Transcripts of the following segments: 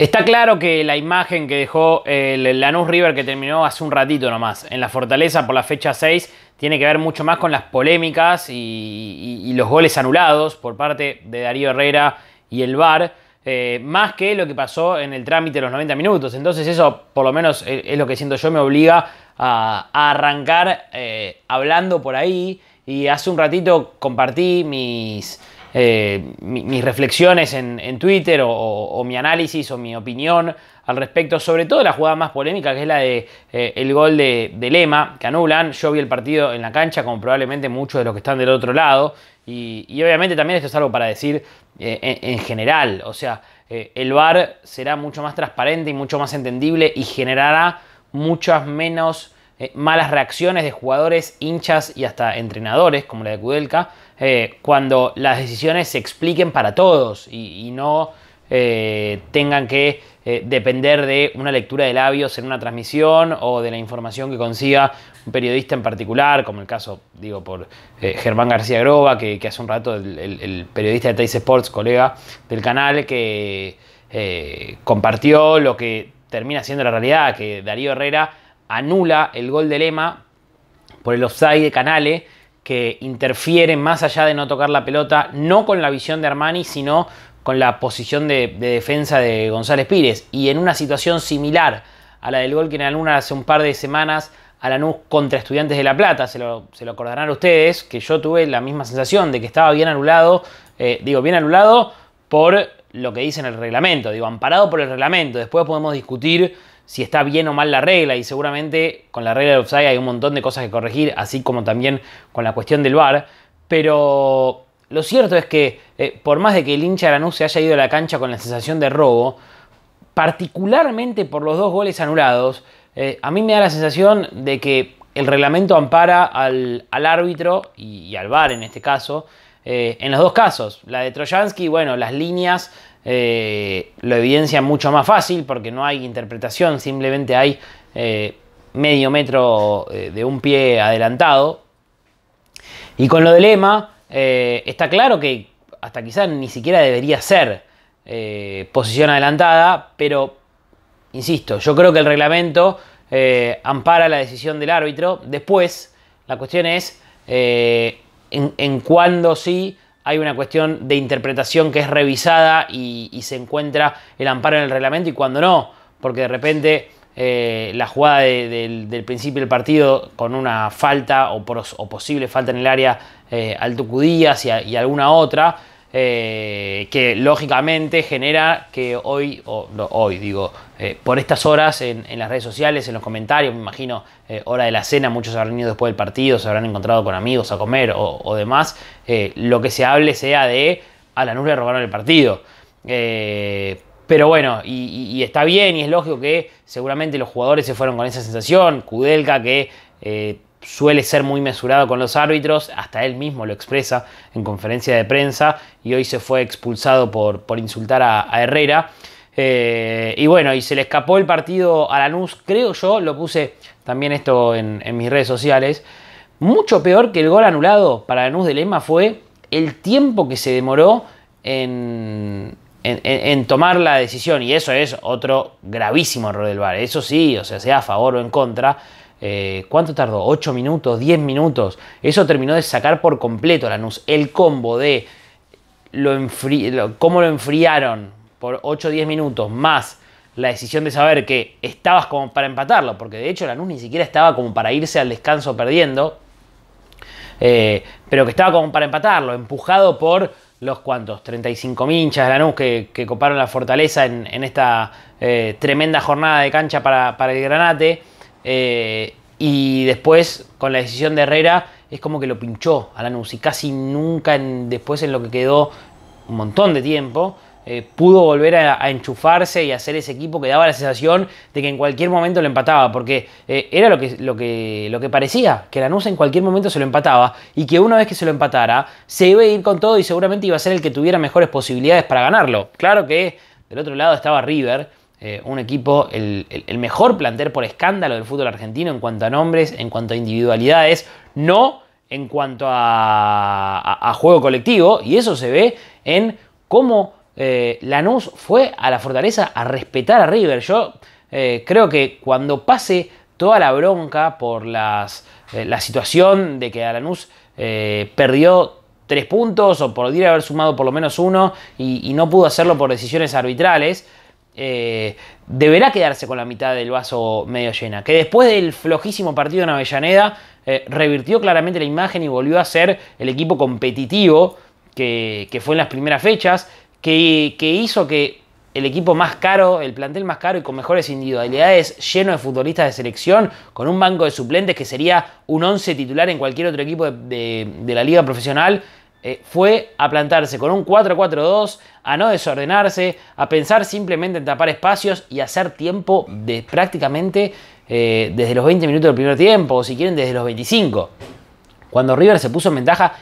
Está claro que la imagen que dejó el eh, Lanús River que terminó hace un ratito nomás en la fortaleza por la fecha 6 tiene que ver mucho más con las polémicas y, los goles anulados por parte de Darío Herrera y el VAR, eh, más que lo que pasó en el trámite de los 90 minutos. Entonces eso, por lo menos eh, es, lo que siento yo, me obliga a, arrancar hablando por ahí y hace un ratito compartí mis eh, mis reflexiones en, Twitter o, mi análisis o mi opinión al respecto, sobre todo la jugada más polémica que es la de eh, el gol de, Lema que anulan. Yo vi el partido en la cancha como probablemente muchos de los que están del otro lado y, obviamente también esto es algo para decir eh, en, en, general, o sea, el VAR será mucho más transparente y mucho más entendible y generará muchas menos eh, malas reacciones de jugadores, hinchas y hasta entrenadores, como la de Kudelka, eh, cuando las decisiones se expliquen para todos y, no eh, tengan que depender de una lectura de labios en una transmisión o de la información que consiga un periodista en particular, como el caso, digo, por Germán García Groba, que, hace un rato el, periodista de Tays Sports, colega del canal, que compartió lo que termina siendo la realidad, que Darío Herrera anula el gol de Lema por el offside de Canale, que interfiere más allá de no tocar la pelota, no con la visión de Armani, sino con la posición de, defensa de González Pires. Y en una situación similar a la del gol que en Luna hace un par de semanas a la Lanús contra Estudiantes de La Plata, se lo, se lo acordarán ustedes, que yo tuve la misma sensación de que estaba bien anulado, eh, digo, bien anulado por lo que dice en el reglamento, digo, amparado por el reglamento. Después podemos discutir si está bien o mal la regla y seguramente con la regla de offside hay un montón de cosas que corregir, así como también con la cuestión del VAR, pero lo cierto es que eh, por más de que el hincha Lanús se haya ido a la cancha con la sensación de robo, particularmente por los dos goles anulados, eh, a mí me da la sensación de que el reglamento ampara al, árbitro y, al VAR en este caso, eh, en los dos casos, la de y bueno, las líneas eh, lo evidencia mucho más fácil porque no hay interpretación, simplemente hay eh, medio metro eh, de un pie adelantado. Y con lo del EMA está claro que hasta quizás ni siquiera debería ser posición adelantada, pero insisto, yo creo que el reglamento ampara la decisión del árbitro. Después, la cuestión es en, en cuándo sí hay una cuestión de interpretación que es revisada y, se encuentra el amparo en el reglamento y cuando no, porque de repente eh, la jugada del, principio del partido con una falta o, posible falta en el área eh, al Tucudías y alguna otra, eh, que lógicamente genera que hoy, o no, hoy digo, eh, por estas horas en, las redes sociales, en los comentarios, me imagino, eh, hora de la cena, muchos habrán ido después del partido, se habrán encontrado con amigos a comer o, demás, lo que se hable sea de a la nube robaron el partido. pero bueno, y, está bien, y es lógico que seguramente los jugadores se fueron con esa sensación. Kudelka que suele ser muy mesurado con los árbitros, hasta él mismo lo expresa en conferencia de prensa y hoy se fue expulsado por, insultar a, Herrera. Eh, y bueno, y se le escapó el partido a Lanús, creo yo, lo puse también esto en, mis redes sociales. Mucho peor que el gol anulado para Lanús de Lema fue el tiempo que se demoró en, en, tomar la decisión. Y eso es otro gravísimo error del VAR. Eso sí, o sea, sea a favor o en contra. Eh, ¿Cuánto tardó? ¿8 minutos? ¿10 minutos? Eso terminó de sacar por completo Lanús. El combo de lo cómo lo enfriaron por 8 o 10 minutos, más la decisión de saber que estabas como para empatarlo, porque de hecho Lanús ni siquiera estaba como para irse al descanso perdiendo, eh, pero que estaba como para empatarlo, empujado por los cuantos, 35 minchas de Lanús que, que coparon la fortaleza en, esta eh, tremenda jornada de cancha para, el Granate. Y después, con la decisión de Herrera, es como que lo pinchó a Lanús y casi nunca después en lo que quedó un montón de tiempo. Eh, pudo volver a, enchufarse y hacer ese equipo que daba la sensación de que en cualquier momento lo empataba, porque eh, era lo que, lo, que, lo que parecía, que Lanús en cualquier momento se lo empataba y que una vez que se lo empatara, se iba a ir con todo y seguramente iba a ser el que tuviera mejores posibilidades para ganarlo. Claro que del otro lado estaba River, eh, un equipo, el, mejor plantel por escándalo del fútbol argentino en cuanto a nombres, en cuanto a individualidades, no en cuanto a, a, juego colectivo, y eso se ve en cómo eh, Lanús fue a la fortaleza a respetar a River. Yo eh, creo que cuando pase toda la bronca por las, la situación de que a Lanús perdió tres puntos o podría haber sumado por lo menos uno y no pudo hacerlo por decisiones arbitrales, eh, deberá quedarse con la mitad del vaso medio llena. Que después del flojísimo partido en Avellaneda eh, revirtió claramente la imagen y volvió a ser el equipo competitivo que, fue en las primeras fechas, que, hizo que el equipo más caro, el plantel más caro y con mejores individualidades, lleno de futbolistas de selección, con un banco de suplentes que sería un 11 titular en cualquier otro equipo de la liga profesional, eh, fue a plantarse con un 4-4-2, a no desordenarse, a pensar simplemente en tapar espacios y hacer tiempo de prácticamente eh, desde los 20 minutos del primer tiempo, o si quieren desde los 25. Cuando River se puso en ventaja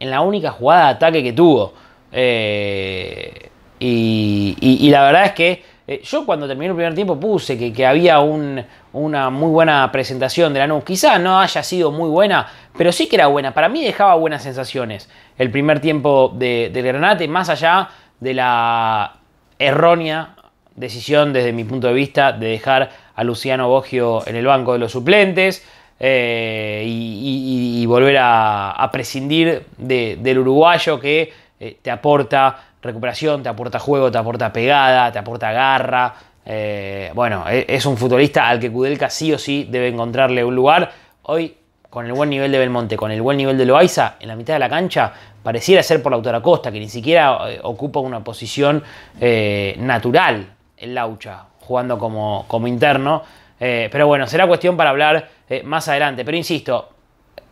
en la única jugada de ataque que tuvo. Eh, y, la verdad es que yo cuando terminé el primer tiempo puse que había un, una muy buena presentación de NU. Quizá no haya sido muy buena, pero sí que era buena. Para mí dejaba buenas sensaciones el primer tiempo del Granate, más allá de la errónea decisión desde mi punto de vista de dejar a Luciano Bogio en el banco de los suplentes. Eh, y, volver a, prescindir del uruguayo que eh, te aporta recuperación, te aporta juego, te aporta pegada, te aporta garra, eh, bueno, e, es un futbolista al que Kudelka sí o sí debe encontrarle un lugar. Hoy, con el buen nivel de Belmonte, con el buen nivel de Loaiza, en la mitad de la cancha, pareciera ser por Lautaro Costa, que ni siquiera eh, ocupa una posición eh, natural en Laucha, jugando como, como interno. pero bueno, será cuestión para hablar más adelante. Pero insisto,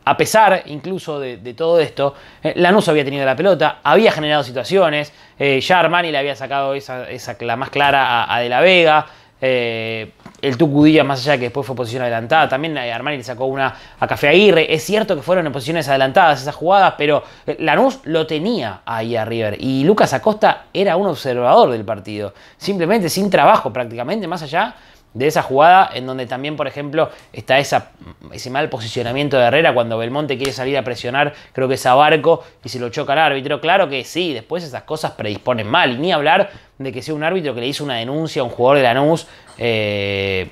a pesar incluso de, todo esto, eh, Lanús había tenido la pelota, había generado situaciones, eh, ya Armani le había sacado esa, la más clara a, De La Vega, eh, el Tucudilla más allá que después fue posición adelantada, también Armani le sacó una a Café Aguirre. Es cierto que fueron en posiciones adelantadas esas jugadas, pero Lanús lo tenía ahí a River. Y Lucas Acosta era un observador del partido, simplemente sin trabajo prácticamente, más allá de esa jugada en donde también, por ejemplo, está esa, ese mal posicionamiento de Herrera cuando Belmonte quiere salir a presionar, creo que es a Barco y se lo choca al árbitro. Claro que sí, después esas cosas predisponen mal. Y ni hablar de que sea un árbitro que le hizo una denuncia a un jugador de Lanús, eh,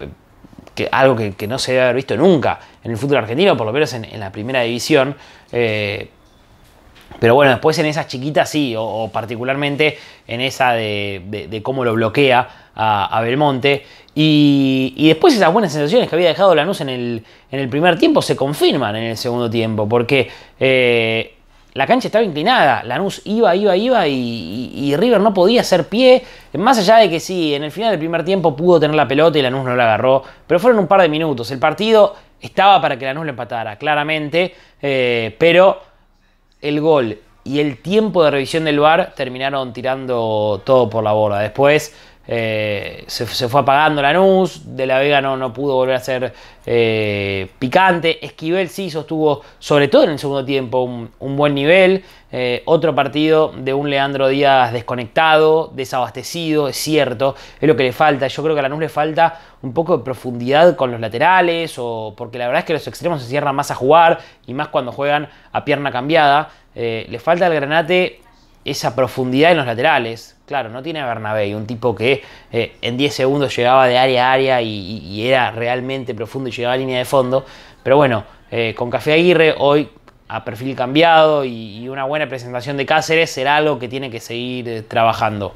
que, algo que, no se debe haber visto nunca en el fútbol argentino, por lo menos en, la primera división. Eh, pero bueno, después en esas chiquitas sí, o, particularmente en esa de, cómo lo bloquea a, Belmonte. Y, después esas buenas sensaciones que había dejado Lanús en el, en el primer tiempo se confirman en el segundo tiempo, porque eh, la cancha estaba inclinada, Lanús iba, iba, iba y, River no podía hacer pie, más allá de que sí, en el final del primer tiempo pudo tener la pelota y Lanús no la agarró, pero fueron un par de minutos, el partido estaba para que Lanús lo empatara, claramente, eh, pero el gol y el tiempo de revisión del VAR terminaron tirando todo por la bola. Después eh, se, fue apagando la Lanús, De la Vega no, no pudo volver a ser eh, picante, Esquivel sí sostuvo, sobre todo en el segundo tiempo, un, buen nivel, eh, otro partido de un Leandro Díaz desconectado, desabastecido, es cierto, es lo que le falta, yo creo que a la Nus le falta un poco de profundidad con los laterales, o porque la verdad es que los extremos se cierran más a jugar, y más cuando juegan a pierna cambiada, le falta el Granate esa profundidad en los laterales. Claro, no tiene a Bernabé, un tipo que eh, en 10 segundos llegaba de área a área y, era realmente profundo y llegaba a línea de fondo. Pero bueno, eh, con Café Aguirre hoy a perfil cambiado y, una buena presentación de Cáceres será algo que tiene que seguir eh, trabajando.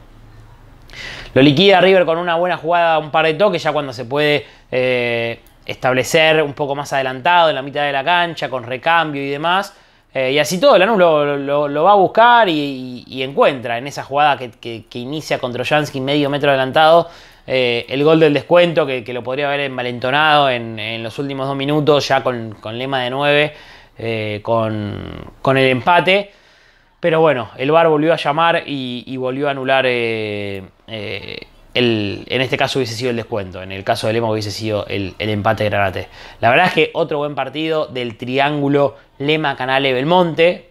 Lo liquida River con una buena jugada, un par de toques, ya cuando se puede establecer un poco más adelantado en la mitad de la cancha, con recambio y demás. Eh, y así todo, el lo, lo, va a buscar y, encuentra en esa jugada que, inicia contra Jansky medio metro adelantado. Eh, el gol del descuento que, lo podría haber envalentonado en, los últimos dos minutos, ya con, lema de 9, eh, con, el empate. Pero bueno, el VAR volvió a llamar y, volvió a anular. en este caso hubiese sido el descuento, en el caso de Lema hubiese sido el, el empate de Granate. La verdad es que otro buen partido del triángulo Lema, Canale, Belmonte.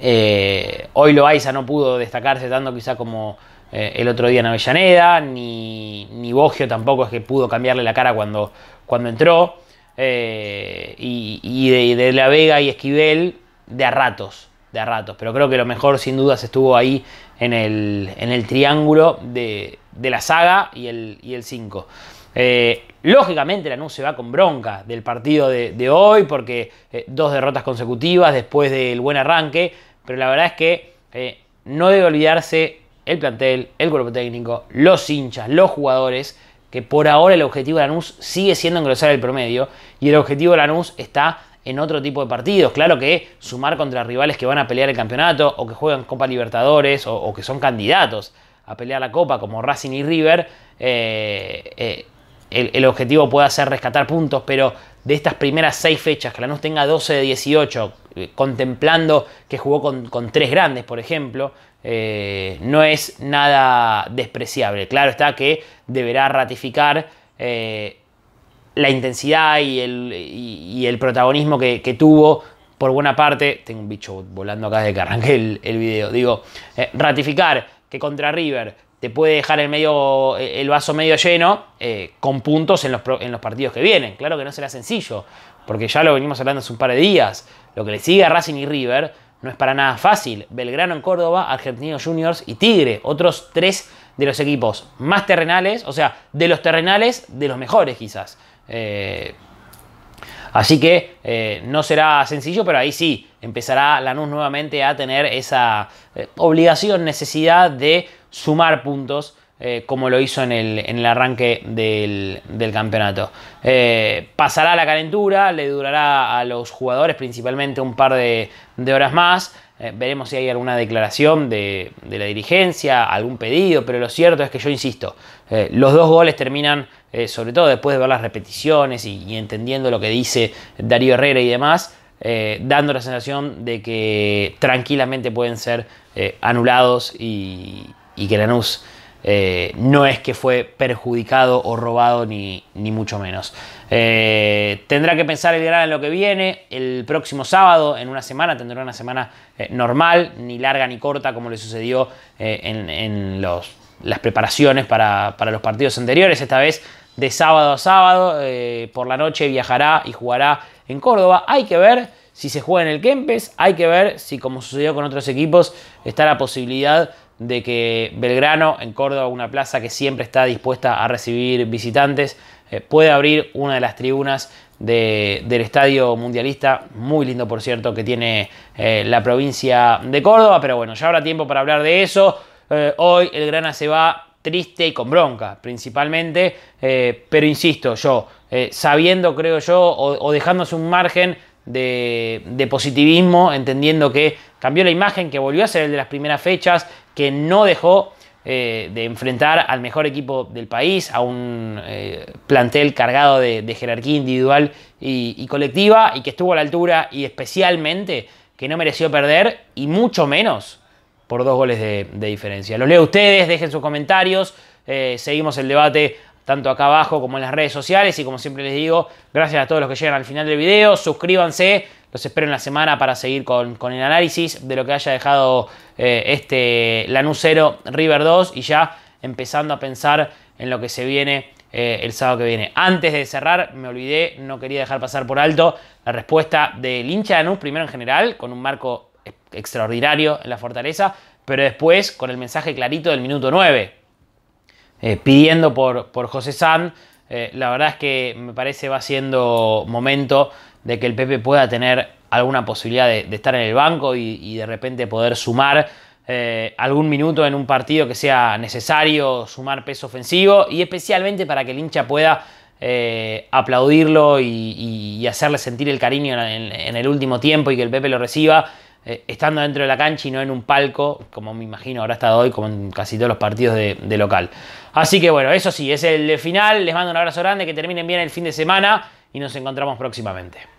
Eh, hoy Loaiza no pudo destacarse tanto quizá como eh, el otro día en Avellaneda, ni, Bogio tampoco es que pudo cambiarle la cara cuando, cuando entró. Eh, y, de, La Vega y Esquivel de a ratos, de ratos. Pero creo que lo mejor sin dudas estuvo ahí en el, triángulo de, la saga y el 5. Y eh, lógicamente Lanús se va con bronca del partido de, hoy porque eh, dos derrotas consecutivas después del buen arranque, pero la verdad es que eh, no debe olvidarse el plantel, el cuerpo técnico, los hinchas, los jugadores, que por ahora el objetivo de Lanús sigue siendo engrosar el promedio y el objetivo de Lanús está en otro tipo de partidos. Claro que sumar contra rivales que van a pelear el campeonato o que juegan Copa Libertadores o, que son candidatos a pelear la Copa como Racing y River el, objetivo puede ser rescatar puntos, pero de estas primeras seis fechas, que nos tenga 12 de 18, eh, contemplando que jugó con, con tres grandes, por ejemplo, eh, no es nada despreciable. Claro está que deberá ratificar eh, la intensidad y el, protagonismo que, tuvo. Por buena parte, tengo un bicho volando acá de que arranqué el, video, digo, ratificar que contra River te puede dejar el, medio, el vaso medio lleno eh, con puntos en los, partidos que vienen. Claro que no será sencillo, porque ya lo venimos hablando hace un par de días. Lo que le sigue a Racing y River no es para nada fácil. Belgrano en Córdoba, Argentinos Juniors y Tigre, otros tres de los equipos más terrenales, o sea, de los terrenales, de los mejores quizás. Eh, así que eh, no será sencillo, pero ahí sí, empezará Lanús nuevamente a tener esa obligación, necesidad de sumar puntos eh, como lo hizo en el, en el arranque del, campeonato. Eh, pasará la calentura, le durará a los jugadores principalmente un par de, horas más. Eh, veremos si hay alguna declaración de, la dirigencia, algún pedido, pero lo cierto es que yo insisto, los dos goles terminan, sobre todo después de ver las repeticiones y, entendiendo lo que dice Darío Herrera y demás, dando la sensación de que tranquilamente pueden ser anulados y, y que Lanús eh, no es que fue perjudicado o robado ni, ni mucho menos. Eh, tendrá que pensar el Gran en lo que viene. El próximo sábado, en una semana, tendrá una semana eh, normal, ni larga ni corta como le sucedió en, los, las preparaciones para, para, los partidos anteriores. Esta vez de sábado a sábado, por la noche viajará y jugará en Córdoba. Hay que ver si se juega en el Kempes. Hay que ver si, como sucedió con otros equipos, está la posibilidad de que Belgrano, en Córdoba, una plaza que siempre está dispuesta a recibir visitantes, eh, puede abrir una de las tribunas del Estadio Mundialista, muy lindo por cierto que tiene eh, la provincia de Córdoba, pero bueno, ya habrá tiempo para hablar de eso. Eh, hoy el Grana se va triste y con bronca principalmente, pero insisto yo, sabiendo creo yo o, o dejándose un margen de, positivismo, entendiendo que cambió la imagen, que volvió a ser el de las primeras fechas, que no dejó eh, de enfrentar al mejor equipo del país, a un eh, plantel cargado de, jerarquía individual y, colectiva, y que estuvo a la altura y especialmente que no mereció perder, y mucho menos por dos goles de, diferencia. lo leo a ustedes, dejen sus comentarios, eh, seguimos el debate tanto acá abajo como en las redes sociales. Y como siempre les digo, gracias a todos los que llegan al final del video. Suscríbanse, los espero en la semana para seguir con, el análisis de lo que haya dejado eh, este Lanús River 2 y ya empezando a pensar en lo que se viene eh, el sábado que viene. Antes de cerrar, me olvidé, no quería dejar pasar por alto la respuesta del hincha Lanús, primero en general, con un marco extraordinario en la fortaleza, pero después con el mensaje clarito del minuto 9 eh, pidiendo por, José San, eh, la verdad es que me parece va siendo momento de que el Pepe pueda tener alguna posibilidad de, estar en el banco y, de repente poder sumar eh, algún minuto en un partido que sea necesario, sumar peso ofensivo y especialmente para que el hincha pueda aplaudirlo y, hacerle sentir el cariño en, el último tiempo y que el Pepe lo reciba eh, estando dentro de la cancha y no en un palco, como me imagino habrá estado hoy, como en casi todos los partidos de, de local. Así que bueno, eso sí, es el final. Les mando un abrazo grande, que terminen bien el fin de semana y nos encontramos próximamente.